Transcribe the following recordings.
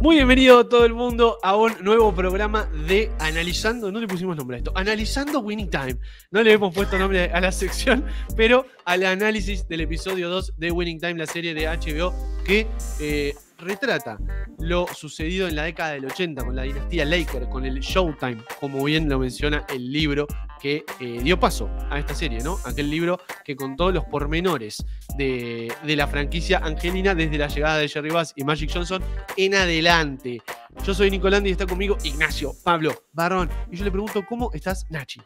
Muy bienvenido todo el mundo a un nuevo programa de Analizando, no le pusimos nombre a esto, Analizando Winning Time. No le hemos puesto nombre a la sección, pero al análisis del episodio 2 de Winning Time, la serie de HBO, que eh, retrata lo sucedido en la década del 80 con la dinastía Laker, con el Showtime, como bien lo menciona el libro que eh, dio paso a esta serie, ¿no? Aquel libro que contó los pormenores de, la franquicia angelina desde la llegada de Jerry Bass y Magic Johnson en adelante. Yo soy Nicolandi y está conmigo Ignacio, Pablo, Barrón Y yo le pregunto, ¿cómo estás, Nachi?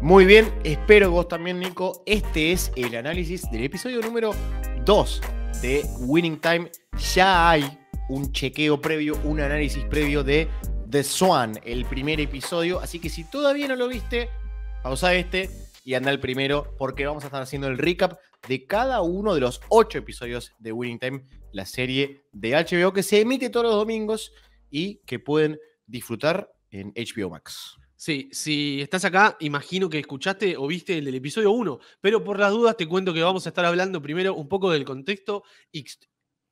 Muy bien, espero vos también, Nico. Este es el análisis del episodio número 2 de Winning Time ya hay un chequeo previo, un análisis previo de The Swan, el primer episodio. Así que si todavía no lo viste, pausa este y anda el primero porque vamos a estar haciendo el recap de cada uno de los ocho episodios de Winning Time, la serie de HBO que se emite todos los domingos y que pueden disfrutar en HBO Max. Sí, si estás acá, imagino que escuchaste o viste el del episodio 1, pero por las dudas te cuento que vamos a estar hablando primero un poco del contexto.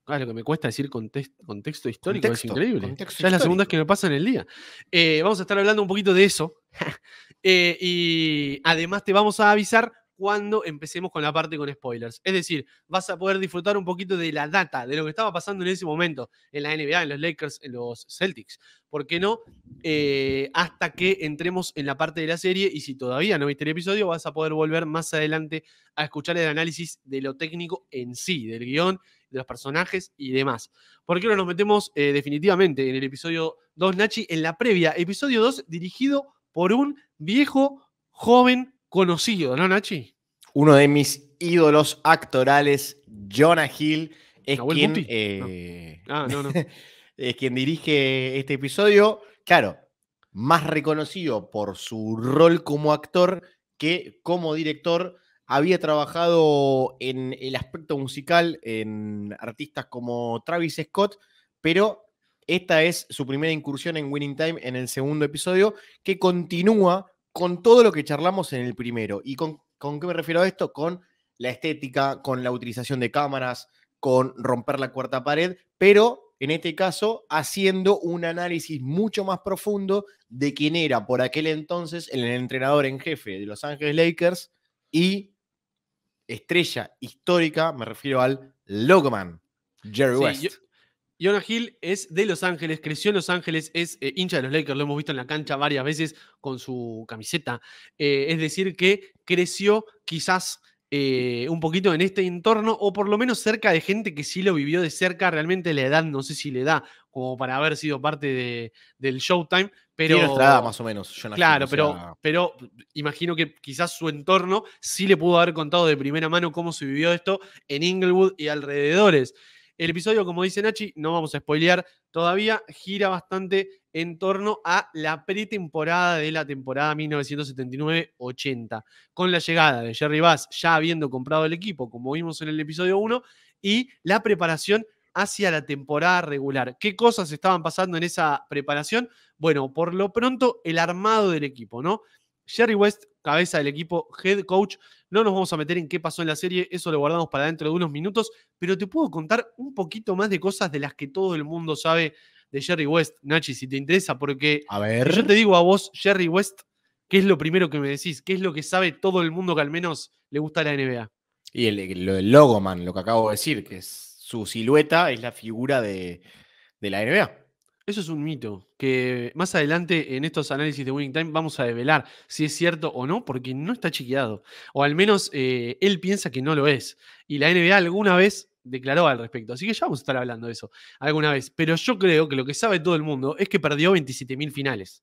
Claro, que me cuesta decir contexto histórico, es increíble. Ya es la segunda que me pasa en el día. Eh, vamos a estar hablando un poquito de eso. Eh, y además te vamos a avisar cuando empecemos con la parte con spoilers. Es decir, vas a poder disfrutar un poquito de la data, de lo que estaba pasando en ese momento en la NBA, en los Lakers, en los Celtics. ¿Por qué no? Eh, hasta que entremos en la parte de la serie y si todavía no viste el episodio, vas a poder volver más adelante a escuchar el análisis de lo técnico en sí, del guión, de los personajes y demás. qué no nos metemos eh, definitivamente en el episodio 2, Nachi, en la previa, episodio 2 dirigido por un viejo joven conocido, ¿no, Nachi? Uno de mis ídolos actorales, Jonah Hill, es quien, eh, ah, es quien dirige este episodio. Claro, más reconocido por su rol como actor que como director. Había trabajado en el aspecto musical en artistas como Travis Scott, pero esta es su primera incursión en Winning Time en el segundo episodio, que continúa con todo lo que charlamos en el primero. ¿Y con, qué me refiero a esto? Con la estética, con la utilización de cámaras, con romper la cuarta pared, pero en este caso haciendo un análisis mucho más profundo de quién era por aquel entonces el entrenador en jefe de Los Ángeles Lakers y estrella histórica, me refiero al Logman, Jerry West. Jonah Hill es de Los Ángeles, creció en Los Ángeles, es eh, hincha de los Lakers, lo hemos visto en la cancha varias veces con su camiseta. Eh, es decir, que creció quizás eh, un poquito en este entorno, o por lo menos cerca de gente que sí lo vivió de cerca. Realmente la edad no sé si le da como para haber sido parte de, del Showtime, pero. Tiene más o menos. claro, pero, pero imagino que quizás su entorno sí le pudo haber contado de primera mano cómo se vivió esto en Inglewood y alrededores. El episodio, como dice Nachi, no vamos a spoilear todavía, gira bastante en torno a la pretemporada de la temporada 1979-80, con la llegada de Jerry Bass ya habiendo comprado el equipo, como vimos en el episodio 1, y la preparación hacia la temporada regular. ¿Qué cosas estaban pasando en esa preparación? Bueno, por lo pronto, el armado del equipo, ¿no? Jerry West, cabeza del equipo, head coach, no nos vamos a meter en qué pasó en la serie, eso lo guardamos para dentro de unos minutos, pero te puedo contar un poquito más de cosas de las que todo el mundo sabe de Jerry West, Nachi, si te interesa, porque yo te digo a vos, Jerry West, ¿qué es lo primero que me decís? ¿Qué es lo que sabe todo el mundo que al menos le gusta la NBA? Y el, lo del man, lo que acabo de decir, que es su silueta, es la figura de, de la NBA. Eso es un mito que más adelante en estos análisis de Winning Time vamos a develar si es cierto o no, porque no está chiquiado. O al menos eh, él piensa que no lo es. Y la NBA alguna vez declaró al respecto. Así que ya vamos a estar hablando de eso alguna vez. Pero yo creo que lo que sabe todo el mundo es que perdió 27.000 finales.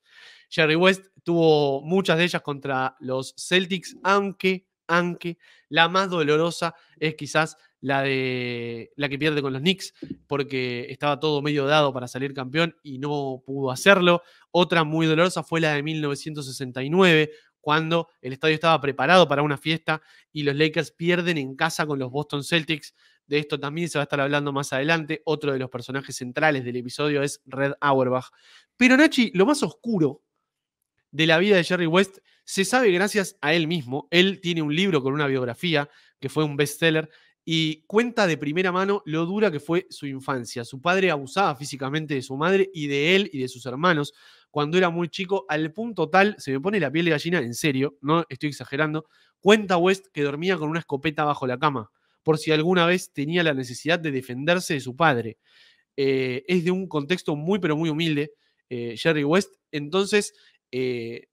Jerry West tuvo muchas de ellas contra los Celtics, aunque, aunque la más dolorosa es quizás la, de, la que pierde con los Knicks, porque estaba todo medio dado para salir campeón y no pudo hacerlo. Otra muy dolorosa fue la de 1969, cuando el estadio estaba preparado para una fiesta y los Lakers pierden en casa con los Boston Celtics. De esto también se va a estar hablando más adelante. Otro de los personajes centrales del episodio es Red Auerbach. Pero Nachi, lo más oscuro de la vida de Jerry West se sabe gracias a él mismo. Él tiene un libro con una biografía que fue un bestseller y cuenta de primera mano lo dura que fue su infancia. Su padre abusaba físicamente de su madre y de él y de sus hermanos cuando era muy chico, al punto tal, se me pone la piel de gallina, en serio, no estoy exagerando, cuenta West que dormía con una escopeta bajo la cama, por si alguna vez tenía la necesidad de defenderse de su padre. Eh, es de un contexto muy, pero muy humilde, eh, Jerry West, entonces eh,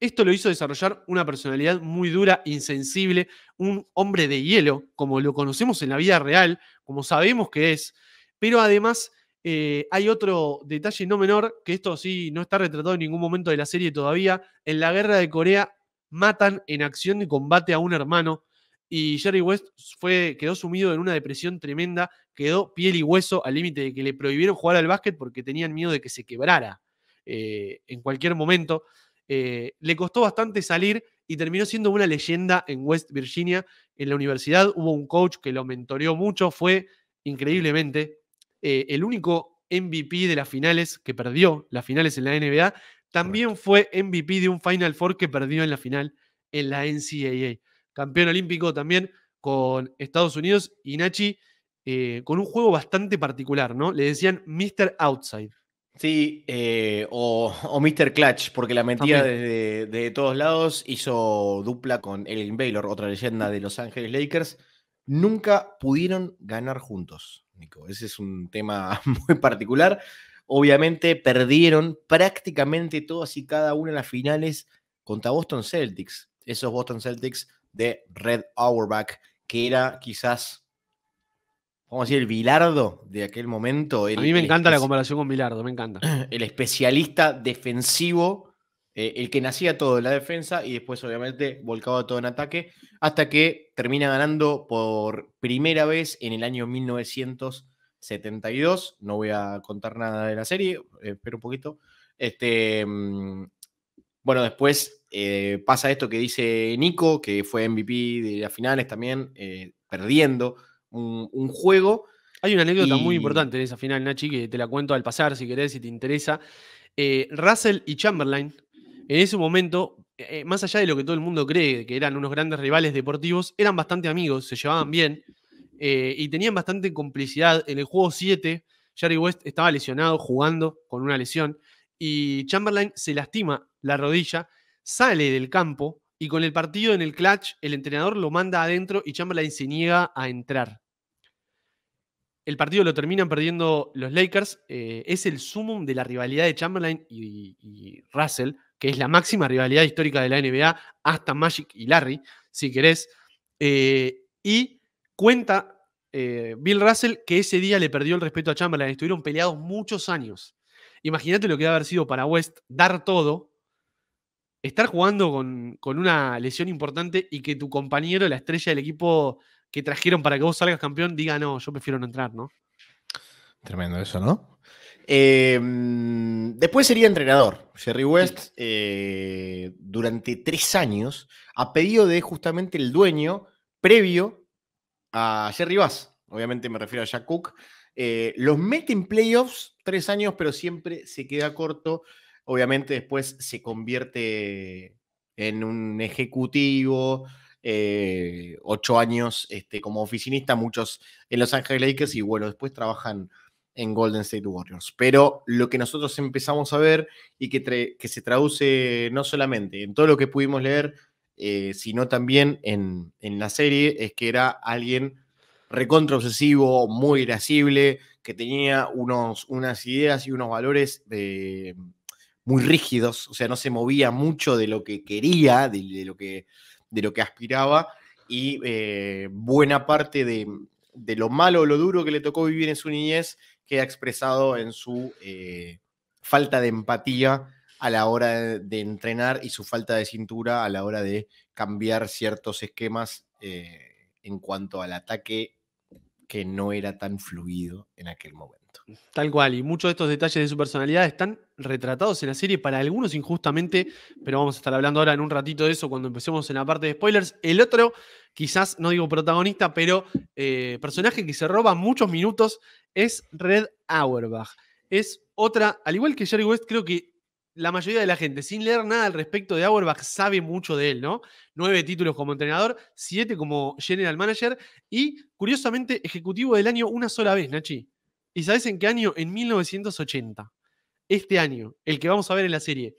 esto lo hizo desarrollar una personalidad muy dura, insensible, un hombre de hielo, como lo conocemos en la vida real, como sabemos que es. Pero además eh, hay otro detalle no menor, que esto sí no está retratado en ningún momento de la serie todavía. En la guerra de Corea matan en acción de combate a un hermano y Jerry West fue, quedó sumido en una depresión tremenda, quedó piel y hueso al límite de que le prohibieron jugar al básquet porque tenían miedo de que se quebrara eh, en cualquier momento. Eh, le costó bastante salir y terminó siendo una leyenda en West Virginia, en la universidad. Hubo un coach que lo mentoreó mucho, fue increíblemente eh, el único MVP de las finales que perdió las finales en la NBA. También fue MVP de un Final Four que perdió en la final en la NCAA. Campeón olímpico también con Estados Unidos y Nachi eh, con un juego bastante particular, ¿no? Le decían Mr. Outside. Sí, eh, o, o, Mr. Clutch, porque la metía desde de todos lados, hizo dupla con Ellen Baylor, otra leyenda de Los Ángeles Lakers. Nunca pudieron ganar juntos, Nico. Ese es un tema muy particular. Obviamente perdieron prácticamente todas y cada una de las finales contra Boston Celtics, esos Boston Celtics de Red Auerbach, que era quizás vamos a decir, el Bilardo de aquel momento. a mí me encanta la comparación con Bilardo, me encanta. El especialista defensivo, eh, el que nacía todo en la defensa y después obviamente volcaba todo en ataque, hasta que termina ganando por primera vez en el año 1972. No voy a contar nada de la serie, eh, espero un poquito. Este, mm, bueno, después eh, pasa esto que dice Nico, que fue MVP de las finales también, perdiendo un, juego. Hay una anécdota muy importante en esa final, Nachi, que te la cuento al pasar, si querés, si te interesa. Eh, Russell y Chamberlain, en ese momento, eh, eh, más allá de lo que todo el mundo cree, que eran unos grandes rivales deportivos, eran bastante amigos, se llevaban bien y tenían bastante complicidad. En el juego 7, Jerry West estaba lesionado jugando con una lesión y Chamberlain se lastima la rodilla, sale del campo y con el partido en el clutch, el entrenador lo manda adentro y Chamberlain se niega a entrar. El partido lo terminan perdiendo los Lakers. Eh, es el sumum de la rivalidad de Chamberlain y, Russell, que es la máxima rivalidad histórica de la NBA, hasta Magic y Larry, si querés. Eh, y cuenta eh, Bill Russell que ese día le perdió el respeto a Chamberlain. Estuvieron peleados muchos años. Imagínate lo que a haber sido para West dar todo estar jugando con, una lesión importante y que tu compañero, la estrella del equipo que trajeron para que vos salgas campeón, diga, no, yo prefiero no entrar, ¿no? Tremendo eso, ¿no? Em, después sería entrenador. Jerry West, eh, durante tres años, a pedido de justamente el dueño previo a Jerry Bass, obviamente me refiero a Jack Cook, eh, los mete en playoffs tres años, pero siempre se queda corto obviamente después se convierte en un ejecutivo, eh, ocho años este, como oficinista, muchos en Los Ángeles Lakers y bueno, después trabajan en Golden State Warriors. Pero lo que nosotros empezamos a ver y que, que se traduce no solamente en todo lo que pudimos leer, eh, sino también en, la serie, es que era alguien recontra obsesivo, muy irascible, que tenía unos, unas ideas y unos valores de muy rígidos, o sea, no se movía mucho de lo que quería, de, lo, que, de lo que aspiraba, y eh, buena parte de, lo malo, lo duro que le tocó vivir en su niñez, queda expresado en su eh, falta de empatía a la hora de entrenar y su falta de cintura a la hora de cambiar ciertos esquemas eh, en cuanto al ataque que no era tan fluido en aquel momento. Tal cual, y muchos de estos detalles de su personalidad están retratados en la serie, para algunos injustamente, pero vamos a estar hablando ahora en un ratito de eso cuando empecemos en la parte de spoilers. El otro, quizás no digo protagonista, pero eh, personaje que se roba muchos minutos, es Red Auerbach. Es otra, al igual que Jerry West, creo que la mayoría de la gente, sin leer nada al respecto de Auerbach, sabe mucho de él, ¿no? Nueve títulos como entrenador, siete como general manager y, curiosamente, ejecutivo del año una sola vez, Nachi. ¿Y sabes en qué año? En 1980. Este año, el que vamos a ver en la serie.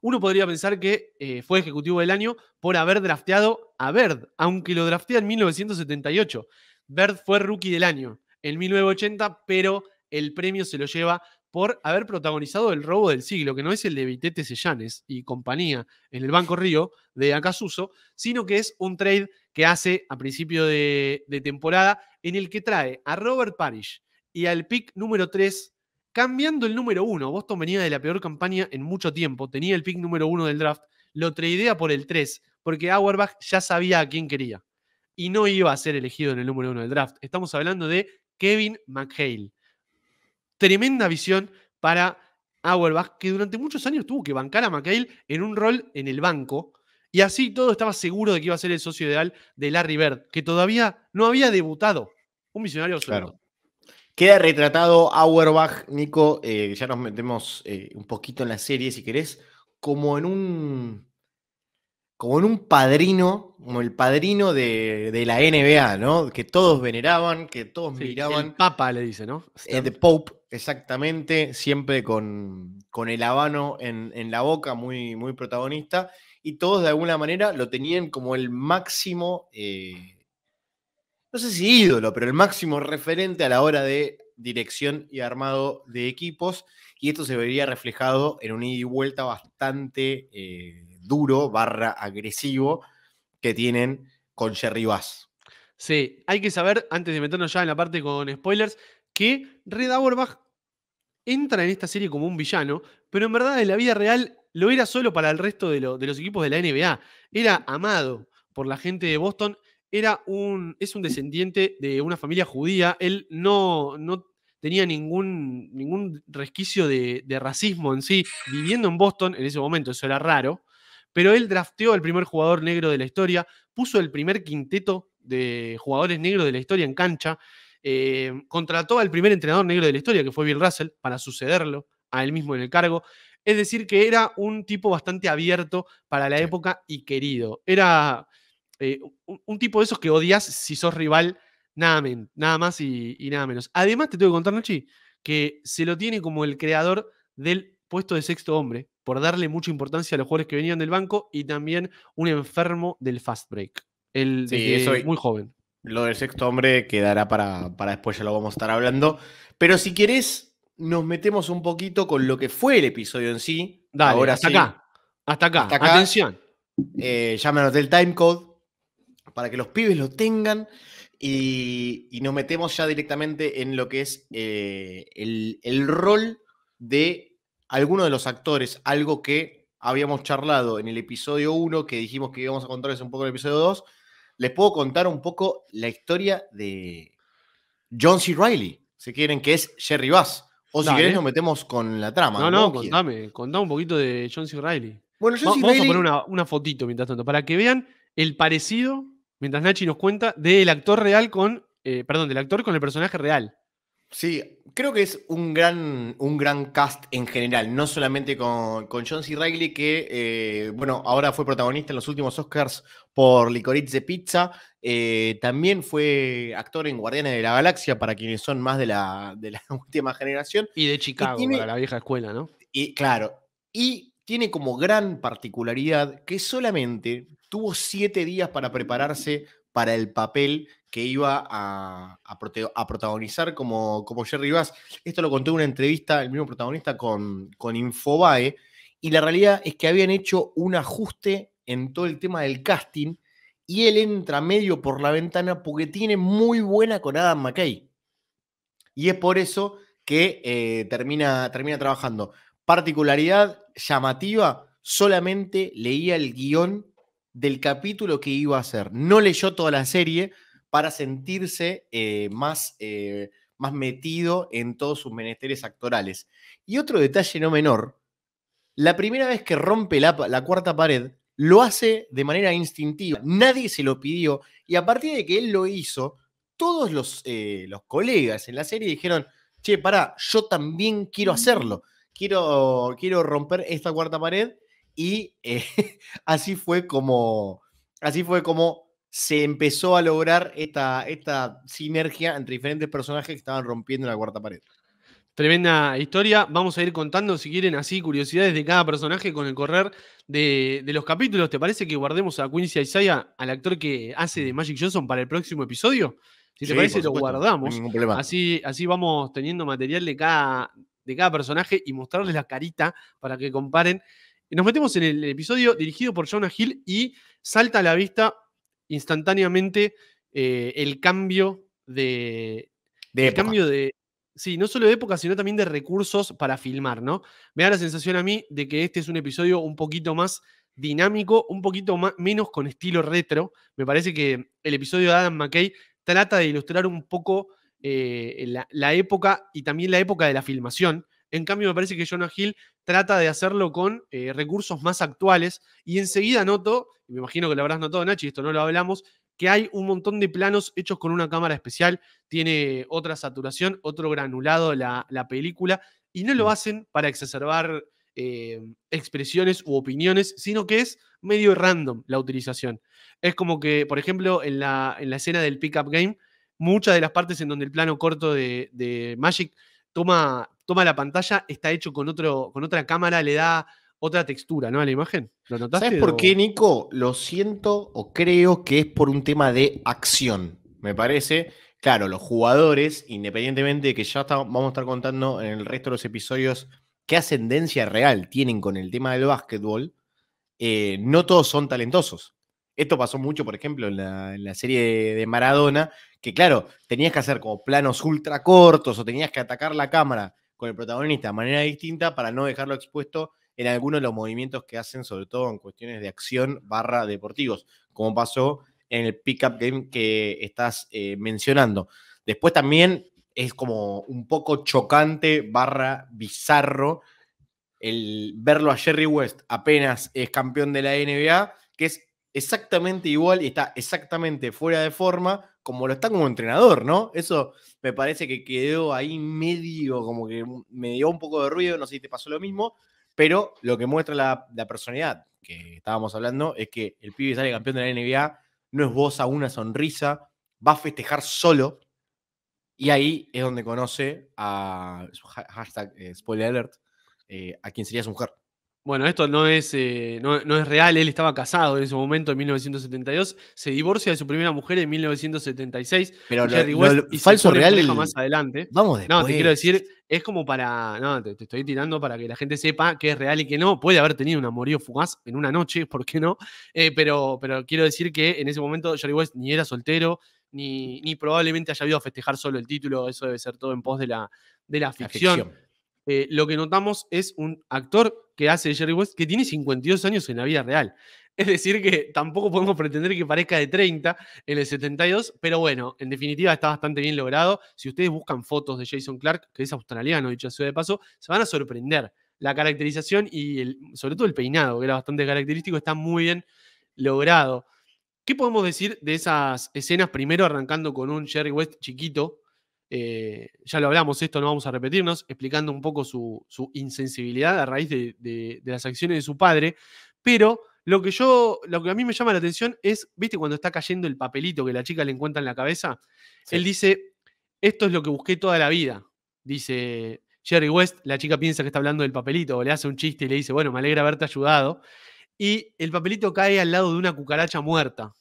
Uno podría pensar que eh, fue ejecutivo del año por haber drafteado a Bird, aunque lo draftea en 1978. Bird fue rookie del año en 1980, pero el premio se lo lleva por haber protagonizado el robo del siglo, que no es el de Vitete Sellanes y compañía en el Banco Río de Acasuso, sino que es un trade que hace a principio de, de temporada en el que trae a Robert Parrish, y al pick número 3, cambiando el número 1. Boston venía de la peor campaña en mucho tiempo, tenía el pick número 1 del draft, lo traidea por el 3, porque Auerbach ya sabía a quién quería y no iba a ser elegido en el número 1 del draft. Estamos hablando de Kevin McHale. Tremenda visión para Auerbach, que durante muchos años tuvo que bancar a McHale en un rol en el banco. Y así todo estaba seguro de que iba a ser el socio ideal de Larry Bird, que todavía no había debutado. Un visionario absoluto. Claro. Queda retratado Auerbach, Nico, eh, ya nos metemos eh, un poquito en la serie, si querés, como en un, como en un padrino, como el padrino de, la NBA, ¿no? Que todos veneraban, que todos miraban. El Papa le dice, ¿no? El eh, Pope, exactamente, siempre con, el habano en, la boca, muy, muy protagonista, y todos de alguna manera lo tenían como el máximo no sé si ídolo, pero el máximo referente a la hora de dirección y armado de equipos. Y esto se vería reflejado en un ida y vuelta bastante eh, duro, barra agresivo, que tienen con Jerry Bass. Sí, hay que saber, antes de meternos ya en la parte con spoilers, que Red Auerbach entra en esta serie como un villano, pero en verdad en la vida real lo era solo para el resto de los equipos de la NBA. Era amado por la gente de Boston era un, es un descendiente de una familia judía. Él no, no tenía ningún, ningún resquicio de, racismo en sí, viviendo en Boston en ese momento, eso era raro. Pero él drafteó al primer jugador negro de la historia, puso el primer quinteto de jugadores negros de la historia en cancha, eh, contrató al primer entrenador negro de la historia, que fue Bill Russell, para sucederlo a él mismo en el cargo. Es decir, que era un tipo bastante abierto para la época y querido. Era, eh, un, tipo de esos que odias si sos rival, nada, nada más y, nada menos. Además, te tengo que contar, Nachi, que se lo tiene como el creador del puesto de sexto hombre, por darle mucha importancia a los jugadores que venían del banco y también un enfermo del fast break. El sí, eso muy joven. Lo del sexto hombre quedará para, para después, ya lo vamos a estar hablando. Pero si querés, nos metemos un poquito con lo que fue el episodio en sí. Dale, hasta acá. Hasta acá. Atención. Eh, del timecode para que los pibes lo tengan y, nos metemos ya directamente en lo que es eh, el, rol de alguno de los actores, algo que habíamos charlado en el episodio 1, que dijimos que íbamos a contarles un poco en el episodio 2, les puedo contar un poco la historia de John C. Riley, si quieren, que es Jerry Bass. O si querés nos metemos con la trama. No, no, contame, contame un poquito de John C. Riley. Bueno, yo Vamos a poner una fotito mientras tanto, para que vean el parecido mientras Nachi nos cuenta del actor real con, eh, perdón, del actor con el personaje real. Sí, creo que es un gran, un gran cast en general, no solamente con, John C. Reilly, que eh, bueno, ahora fue protagonista en los últimos Oscars por Licorice Pizza, eh, también fue actor en Guardianes de la Galaxia, para quienes son más de la, de la última generación. Y de Chicago, la vieja escuela, ¿no? Y, claro, y tiene como gran particularidad que solamente tuvo siete días para prepararse para el papel que iba a, protagonizar como, como Jerry Vaz. Esto lo conté en una entrevista, el mismo protagonista, con, con Infobae, y la realidad es que habían hecho un ajuste en todo el tema del casting, y él entra medio por la ventana porque tiene muy buena con Adam McKay. Y es por eso que eh, termina, termina trabajando. Particularidad llamativa, solamente leía el guión del capítulo que iba a hacer. No leyó toda la serie para sentirse eh, más, eh, más metido en todos sus menesteres actorales. Y otro detalle no menor, la primera vez que rompe la, cuarta pared, lo hace de manera instintiva. Nadie se lo pidió. Y a partir de que él lo hizo, todos los, eh, colegas en la serie dijeron, che, pará, yo también quiero hacerlo. Quiero, quiero romper esta cuarta pared y eh, así fue como, así fue como se empezó a lograr esta, esta sinergia entre diferentes personajes que estaban rompiendo la cuarta pared. Tremenda historia. Vamos a ir contando, si quieren, así curiosidades de cada personaje con el correr de, los capítulos. ¿Te parece que guardemos a Quincy Isaiah, al actor que hace de Magic Johnson, para el próximo episodio? Si te parece, lo guardamos. así, así vamos teniendo material de cada, de cada personaje y mostrarles la carita para que comparen nos metemos en el episodio dirigido por Jonah Hill y salta a la vista instantáneamente eh, el cambio de. el cambio de. Sí, no solo de época, sino también de recursos para filmar, ¿no? Me da la sensación a mí de que este es un episodio un poquito más dinámico, un poquito más, menos con estilo retro. Me parece que el episodio de Adam McKay trata de ilustrar un poco eh, la, época y también la época de la filmación. En cambio, me parece que Jonah Hill trata de hacerlo con eh, recursos más actuales. Y enseguida noto, y me imagino que lo habrás notado, Nachi, esto no lo hablamos, que hay un montón de planos hechos con una cámara especial, tiene otra saturación, otro granulado la, película, y no lo mm. hacen para exacerbar eh, expresiones u opiniones, sino que es medio random la utilización. Es como que, por ejemplo, en la, en la escena del pickup game, muchas de las partes en donde el plano corto de Magic toma toma la pantalla, está hecho con, otro, con otra cámara, le da otra textura, ¿no? A la imagen. ¿Lo notaste? ¿Sabes por qué, Nico? Lo siento o creo que es por un tema de acción, me parece. Claro, los jugadores, independientemente de que ya vamos a estar contando en el resto de los episodios qué ascendencia real tienen con el tema del básquetbol, eh, no todos son talentosos. Esto pasó mucho, por ejemplo, en la, serie de, de Maradona, que claro, tenías que hacer como planos ultra cortos o tenías que atacar la cámara con el protagonista de manera distinta para no dejarlo expuesto en algunos de los movimientos que hacen, sobre todo en cuestiones de acción barra deportivos, como pasó en el pickup game que estás eh, mencionando. Después también es como un poco chocante barra bizarro el verlo a Jerry West apenas es campeón de la NBA, que es exactamente igual y está exactamente fuera de forma como lo está como entrenador, ¿no? Eso me parece que quedó ahí medio, como que me dio un poco de ruido, no sé si te pasó lo mismo, pero lo que muestra la, la personalidad que estábamos hablando es que el pibe sale campeón de la NBA, no es voz a una sonrisa, va a festejar solo, y ahí es donde conoce a hashtag eh, spoiler alert, eh, a quien sería su mujer. Bueno, esto no es, eh, no, es real, él estaba casado en ese momento, en 1972, se divorcia de su primera mujer en 1976, pero lo, falso real más adelante. Vamos No, te quiero decir, es como para, no, te, estoy tirando para que la gente sepa que es real y que no, puede haber tenido un amorío fugaz en una noche, ¿por qué no? Eh, pero, pero quiero decir que en ese momento Jerry West ni era soltero, ni, ni probablemente haya ido a festejar solo el título, eso debe ser todo en pos de la, de La ficción. Eh, lo que notamos es un actor que hace Jerry West que tiene 52 años en la vida real. Es decir, que tampoco podemos pretender que parezca de 30 en el 72, pero bueno, en definitiva está bastante bien logrado. Si ustedes buscan fotos de Jason Clark, que es australiano, dicho sea de paso, se van a sorprender. La caracterización y el, sobre todo el peinado, que era bastante característico, está muy bien logrado. ¿Qué podemos decir de esas escenas? Primero arrancando con un Jerry West chiquito, eh, ya lo hablamos esto, no vamos a repetirnos, explicando un poco su, insensibilidad a raíz de, las acciones de su padre, pero lo que yo, lo que a mí me llama la atención es, viste, cuando está cayendo el papelito que la chica le encuentra en la cabeza, él dice, esto es lo que busqué toda la vida, dice Jerry West, la chica piensa que está hablando del papelito, le hace un chiste y le dice, bueno, me alegra haberte ayudado, y el papelito cae al lado de una cucaracha muerta.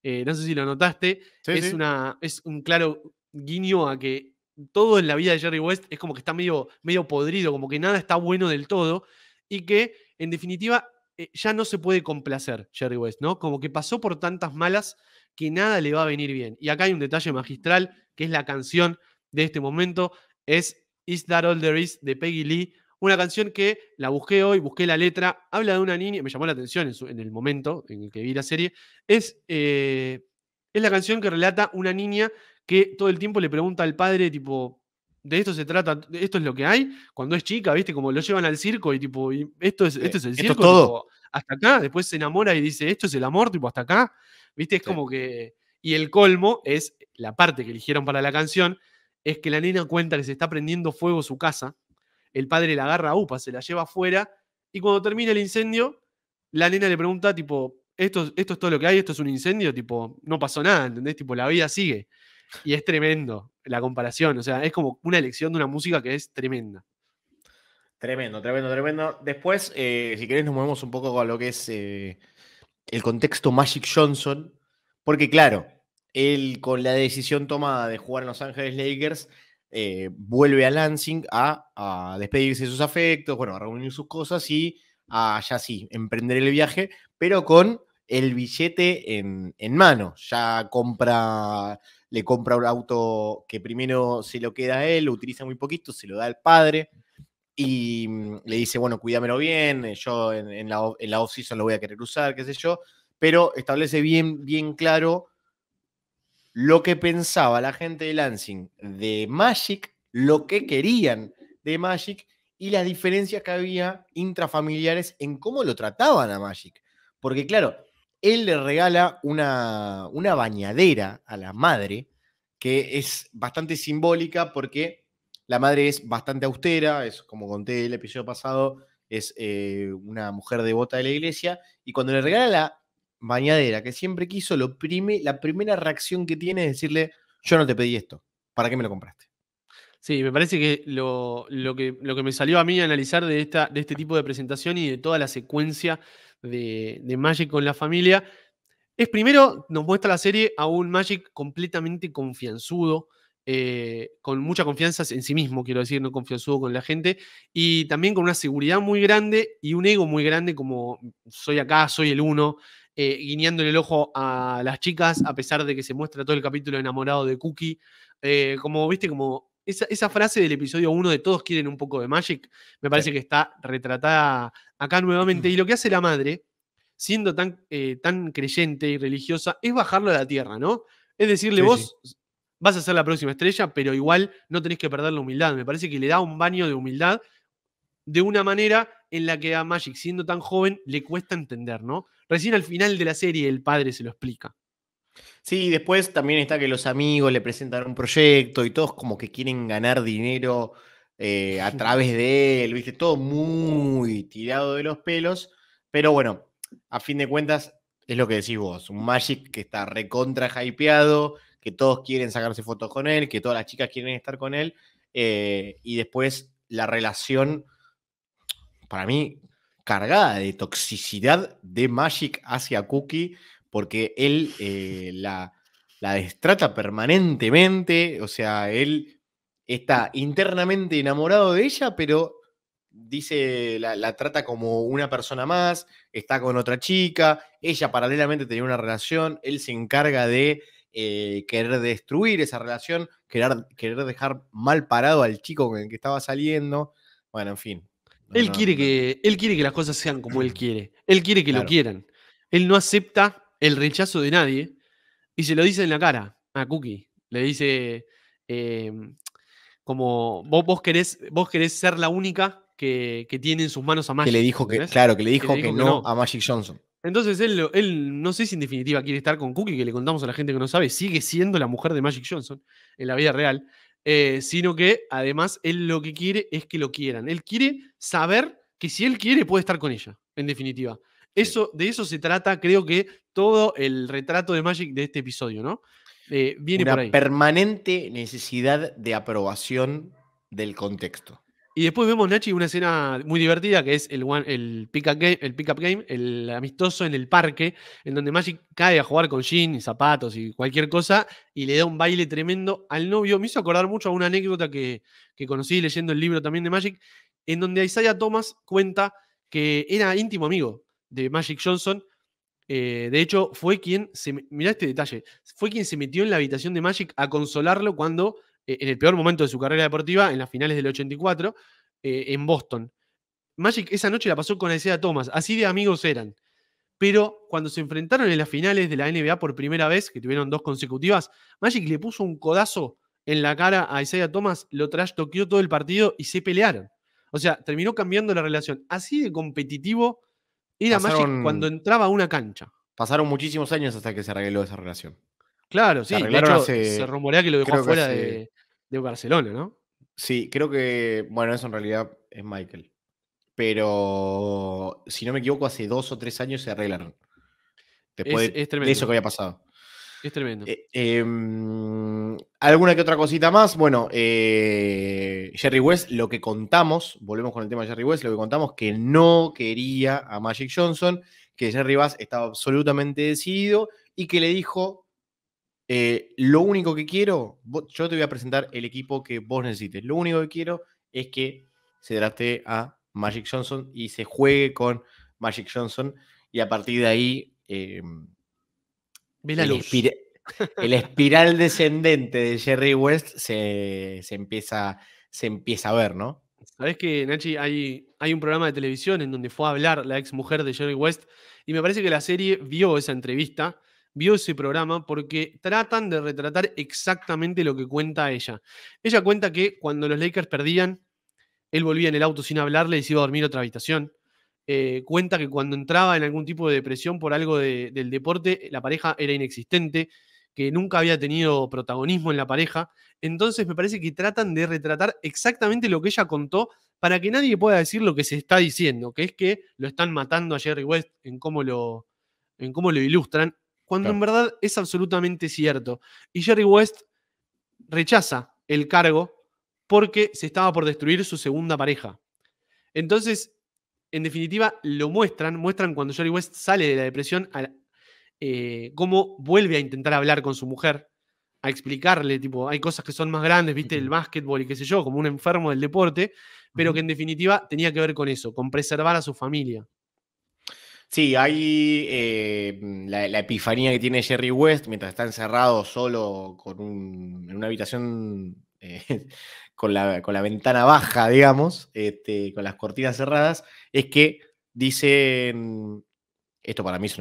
Eh, no sé si lo notaste, es, Una, es un claro guiño a que todo en la vida de Jerry West es como que está medio, medio podrido, como que nada está bueno del todo y que en definitiva eh, ya no se puede complacer Jerry West, ¿no? Como que pasó por tantas malas que nada le va a venir bien. Y acá hay un detalle magistral que es la canción de este momento, es Is That All There Is de Peggy Lee, una canción que la busqué hoy, busqué la letra, habla de una niña, me llamó la atención en, el momento en el que vi la serie, es, eh, es la canción que relata una niña que todo el tiempo le pregunta al padre, tipo, de esto se trata, esto es lo que hay, cuando es chica, ¿viste? Como lo llevan al circo y tipo, esto, es, esto es el ¿Esto circo, es todo? hasta acá, después se enamora y dice, esto es el amor, tipo, hasta acá, ¿viste? Es como que... Y el colmo es la parte que eligieron para la canción, es que la nena cuenta que se está prendiendo fuego su casa, el padre la agarra a UPA, se la lleva afuera, y cuando termina el incendio, la nena le pregunta, tipo, esto, esto es todo lo que hay, esto es un incendio, tipo, no pasó nada, ¿entendés? Tipo, la vida sigue. Y es tremendo la comparación, o sea, es como una elección de una música que es tremenda. Tremendo, tremendo, tremendo. Después, eh, si querés, nos movemos un poco a lo que es eh, el contexto Magic Johnson, porque claro, él con la decisión tomada de jugar en Los Ángeles Lakers, eh, vuelve a Lansing a, despedirse de sus afectos, bueno, a reunir sus cosas y a ya sí, emprender el viaje, pero con el billete en, en mano. Ya compra le compra un auto que primero se lo queda a él, lo utiliza muy poquito, se lo da al padre y mm, le dice, bueno, cuídamelo bien, eh, yo en, la, en la lo voy a querer usar, qué sé yo, pero establece bien, bien claro lo que pensaba la gente de Lansing de Magic, lo que querían de Magic y las diferencias que había intrafamiliares en cómo lo trataban a Magic. Porque claro, él le regala una, bañadera a la madre, que es bastante simbólica porque la madre es bastante austera, es como conté el episodio pasado, es eh, una mujer devota de la iglesia, y cuando le regala la bañadera que siempre quiso, lo prime, la primera reacción que tiene es decirle, yo no te pedí esto, ¿para qué me lo compraste? Sí, me parece que lo, que lo que me salió a mí analizar de, esta, de este tipo de presentación y de toda la secuencia de, Magic con la familia, es primero, nos muestra la serie a un Magic completamente confianzudo, eh, con mucha confianza en sí mismo, quiero decir, no confianzudo con la gente, y también con una seguridad muy grande y un ego muy grande, como soy acá, soy el uno, eh, guiñándole el ojo a las chicas, a pesar de que se muestra todo el capítulo enamorado de Cookie, eh, como, viste, como esa, frase del episodio 1 de Todos quieren un poco de Magic, me parece que está retratada acá nuevamente. Y lo que hace la madre, siendo eh, tan, creyente y religiosa, es bajarlo a la tierra, ¿no? Es decirle, vos vas a ser la próxima estrella, pero igual no tenés que perder la humildad. Me parece que le da un baño de humildad de una manera en la que a Magic, siendo tan joven, le cuesta entender, ¿no? Recién al final de la serie el padre se lo explica. Sí, después también está que los amigos le presentan un proyecto y todos como que quieren ganar dinero eh, a través de él, ¿viste? Todo muy tirado de los pelos, pero bueno, a fin de cuentas es lo que decís vos, un Magic que está recontra hypeado, que todos quieren sacarse fotos con él, que todas las chicas quieren estar con él, eh, y después la relación, para mí, cargada de toxicidad de Magic hacia Cookie, porque él eh, la, la destrata permanentemente, o sea, él está internamente enamorado de ella, pero dice, la, trata como una persona más, está con otra chica, ella paralelamente tenía una relación, él se encarga de eh, querer destruir esa relación, querer, querer dejar mal parado al chico con el que estaba saliendo, bueno, en fin. él, quiere Que, él quiere que las cosas sean como él quiere, él quiere que lo quieran, él no acepta el rechazo de nadie y se lo dice en la cara a Cookie. Le dice em, como vos, vos, querés, vos querés ser la única que, tiene en sus manos a Magic. Que le dijo que, claro, que le dijo que, no, a Magic Johnson. Entonces él, él, no sé si en definitiva quiere estar con Cookie, que le contamos a la gente que no sabe, sigue siendo la mujer de Magic Johnson en la vida real, eh, sino que además él lo que quiere es que lo quieran. Él quiere saber que si él quiere puede estar con ella, en definitiva. Eso, de eso se trata, creo que todo el retrato de Magic de este episodio, ¿no? Eh, viene Una por permanente necesidad de aprobación del contexto. Y después vemos, Nachi, una escena muy divertida que es el, el pick-up game, el, amistoso en el parque, en donde Magic cae a jugar con jean y zapatos y cualquier cosa y le da un baile tremendo al novio. Me hizo acordar mucho a una anécdota que, que conocí leyendo el libro también de Magic, en donde Isaiah Thomas cuenta que era íntimo amigo de Magic Johnson. Eh, de hecho, fue quien se. este detalle. Fue quien se metió en la habitación de Magic a consolarlo cuando, eh, en el peor momento de su carrera deportiva, en las finales del 84, eh, en Boston. Magic esa noche la pasó con Isaiah Thomas. Así de amigos eran. Pero cuando se enfrentaron en las finales de la NBA por primera vez, que tuvieron dos consecutivas, Magic le puso un codazo en la cara a Isaiah Thomas, lo trash todo el partido y se pelearon. O sea, terminó cambiando la relación. Así de competitivo y además Magic cuando entraba a una cancha. Pasaron muchísimos años hasta que se arregló esa relación. Claro, sí. se rumorea que lo dejó fuera de, Barcelona, ¿no? Sí, creo que, bueno, eso en realidad es Michael. Pero, si no me equivoco, hace dos o tres años se arreglaron. Después de eso que había pasado. Es tremendo. Eh, em, ¿Alguna que otra cosita más? Bueno, eh, Jerry West, lo que contamos, volvemos con el tema de Jerry West, lo que contamos que no quería a Magic Johnson, que Jerry Bass estaba absolutamente decidido y que le dijo, eh, lo único que quiero, yo te voy a presentar el equipo que vos necesites, lo único que quiero es que se trate a Magic Johnson y se juegue con Magic Johnson y a partir de ahí... Em, el, espiral descendente de Jerry West se, empieza, se empieza a ver, ¿no? Sabes que, Nachi, hay, hay un programa de televisión en donde fue a hablar la ex mujer de Jerry West y me parece que la serie vio esa entrevista, vio ese programa porque tratan de retratar exactamente lo que cuenta ella. Ella cuenta que cuando los Lakers perdían, él volvía en el auto sin hablarle y se iba a dormir otra habitación. Eh, cuenta que cuando entraba en algún tipo de depresión por algo del deporte, la pareja era inexistente, que nunca había tenido protagonismo en la pareja. Entonces me parece que tratan de retratar exactamente lo que ella contó para que nadie pueda decir lo que se está diciendo, que es que lo están matando a Jerry West en cómo lo, en cómo lo ilustran, cuando en verdad es absolutamente cierto. Y Jerry West rechaza el cargo porque se estaba por destruir su segunda pareja. Entonces, en definitiva, lo muestran, muestran cuando Jerry West sale de la depresión, eh, cómo vuelve a intentar hablar con su mujer, a explicarle, tipo, hay cosas que son más grandes, viste, el básquetbol y qué sé yo, como un enfermo del deporte, pero que en definitiva tenía que ver con eso, con preservar a su familia. Sí, hay eh, la, epifanía que tiene Jerry West mientras está encerrado solo en una habitación eh, con, la, ventana baja, digamos, este, con las cortinas cerradas, es que dicen, esto para mí es,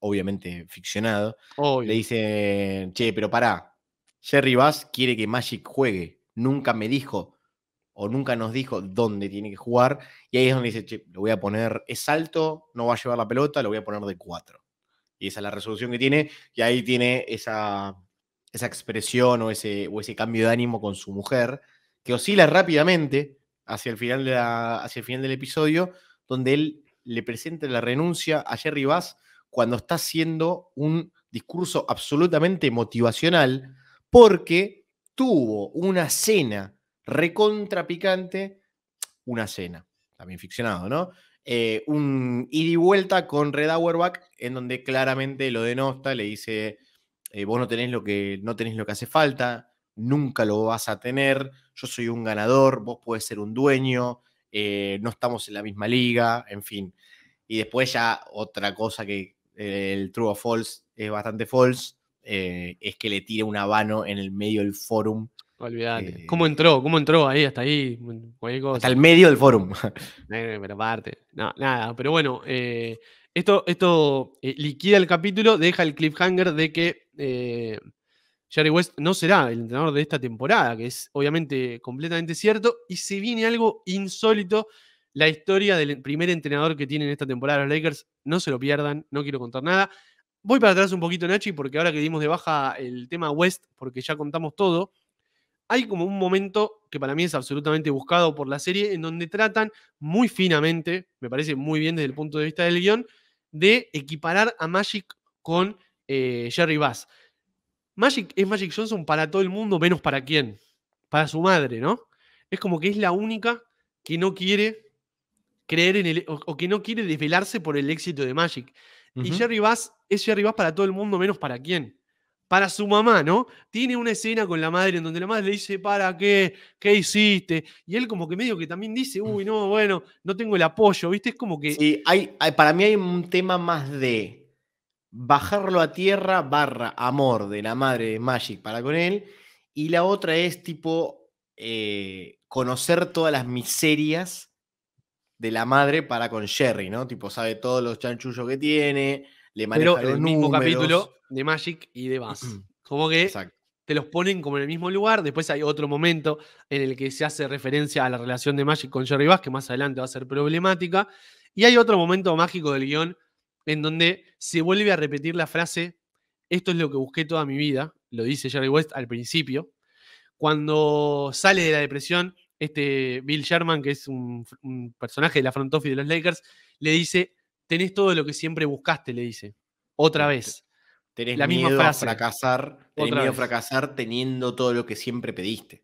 obviamente ficcionado, le dicen, che, pero pará, Jerry Bass quiere que Magic juegue, nunca me dijo o nunca nos dijo dónde tiene que jugar, y ahí es donde dice, che, lo voy a poner, es alto, no va a llevar la pelota, lo voy a poner de cuatro. Y esa es la resolución que tiene, y ahí tiene esa, esa expresión o ese, o ese cambio de ánimo con su mujer, que oscila rápidamente, hacia el final, de hacia el final del episodio, donde él le presenta la renuncia a Jerry Bass cuando está haciendo un discurso absolutamente motivacional, porque tuvo una cena recontrapicante, una cena, también ficcionado, ¿no? Eh, un ida y vuelta con Red Auerbach, en donde claramente lo denosta, le dice, eh, vos lo que, no tenés lo que hace falta, nunca lo vas a tener, yo soy un ganador, vos puedes ser un dueño, eh, no estamos en la misma liga, en fin. Y después ya otra cosa que eh, el true o false es bastante false, eh, es que le tire un habano en el medio del forum. Olvídate. ¿Cómo entró? ¿Cómo entró ahí hasta ahí? Mm, hasta el medio del forum. pero aparte, no, nada, pero bueno, esto, esto liquida el capítulo, deja el cliffhanger de que Jerry West no será el entrenador de esta temporada, que es obviamente completamente cierto, y se viene algo insólito. La historia del primer entrenador que tienen esta temporada los Lakers, no se lo pierdan, no quiero contar nada. Voy para atrás un poquito, Nachi, porque ahora que dimos de baja el tema West, porque ya contamos todo, hay como un momento que para mí es absolutamente buscado por la serie, en donde tratan muy finamente, me parece muy bien desde el punto de vista del guión, de equiparar a Magic con eh, Jerry Bass. Magic es Magic Johnson para todo el mundo, menos para quién. Para su madre, ¿no? Es como que es la única que no quiere creer en el. o, que no quiere desvelarse por el éxito de Magic. Y Jerry Bass es Jerry Bass para todo el mundo, menos para quién. Para su mamá, ¿no? Tiene una escena con la madre en donde la madre le dice, ¿para qué? ¿Qué hiciste? Y él como que medio que también dice, uy, mm. no, bueno, no tengo el apoyo, ¿viste? Es como que... Sí, hay para mí hay un tema más de bajarlo a tierra barra amor de la madre de Magic para con él. Y la otra es tipo eh, conocer todas las miserias de la madre para con Jerry, ¿no? Tipo, sabe todos los chanchullos que tiene, le maneja el mismo capítulo de Magic y de demás. Como que te los ponen como en el mismo lugar. Después hay otro momento en el que se hace referencia a la relación de Magic con Jerry Bass, que más adelante va a ser problemática. Y hay otro momento mágico del guión en donde se vuelve a repetir la frase, esto es lo que busqué toda mi vida, lo dice Jerry West al principio. Cuando sale de la depresión, este Bill Sherman, que es un, personaje de la front office de los Lakers, le dice, tenés todo lo que siempre buscaste, le dice, otra vez. Tenés la misma fracasar, tenés miedo fracasar teniendo todo lo que siempre pediste.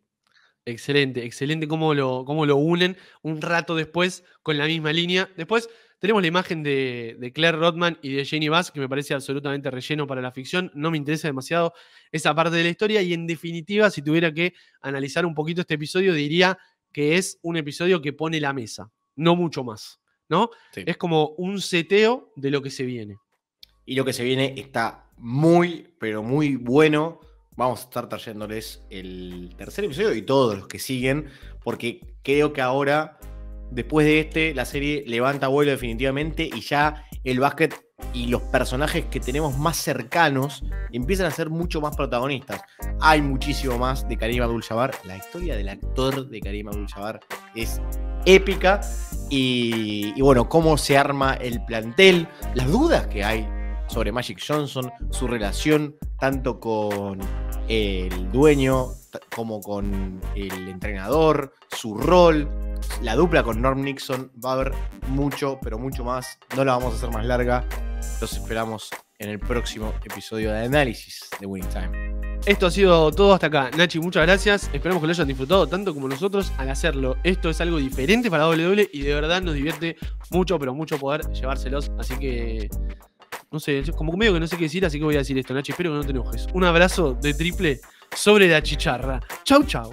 Excelente, excelente cómo lo, cómo lo unen un rato después con la misma línea. Después tenemos la imagen de, Claire Rodman y de Jenny Bass, que me parece absolutamente relleno para la ficción. No me interesa demasiado esa parte de la historia. Y en definitiva, si tuviera que analizar un poquito este episodio, diría que es un episodio que pone la mesa, no mucho más. ¿No? Es como un seteo de lo que se viene. Y lo que se viene está muy, pero muy bueno. Vamos a estar trayéndoles el tercer episodio y todos los que siguen, porque creo que ahora después de este, la serie levanta vuelo definitivamente y ya el básquet y los personajes que tenemos más cercanos empiezan a ser mucho más protagonistas. Hay muchísimo más de Karim Abdul-Jabbar. La historia del actor de Karim Abdul-Jabbar es épica. Y, y, bueno, cómo se arma el plantel, las dudas que hay sobre Magic Johnson, su relación tanto con el dueño como con el entrenador, su rol, la dupla con Norm Nixon va a haber mucho, pero mucho más. No la vamos a hacer más larga. Los esperamos en el próximo episodio de análisis de Winning Time. Esto ha sido todo hasta acá. Nachi, muchas gracias. Esperamos que lo hayan disfrutado tanto como nosotros al hacerlo. Esto es algo diferente para W e y de verdad nos divierte mucho, pero mucho poder llevárselos. Así que, no sé, como medio que no sé qué decir, así que voy a decir esto, Nachi. Espero que no te enojes. Un abrazo de triple sobre la chicharra. Chau, chau.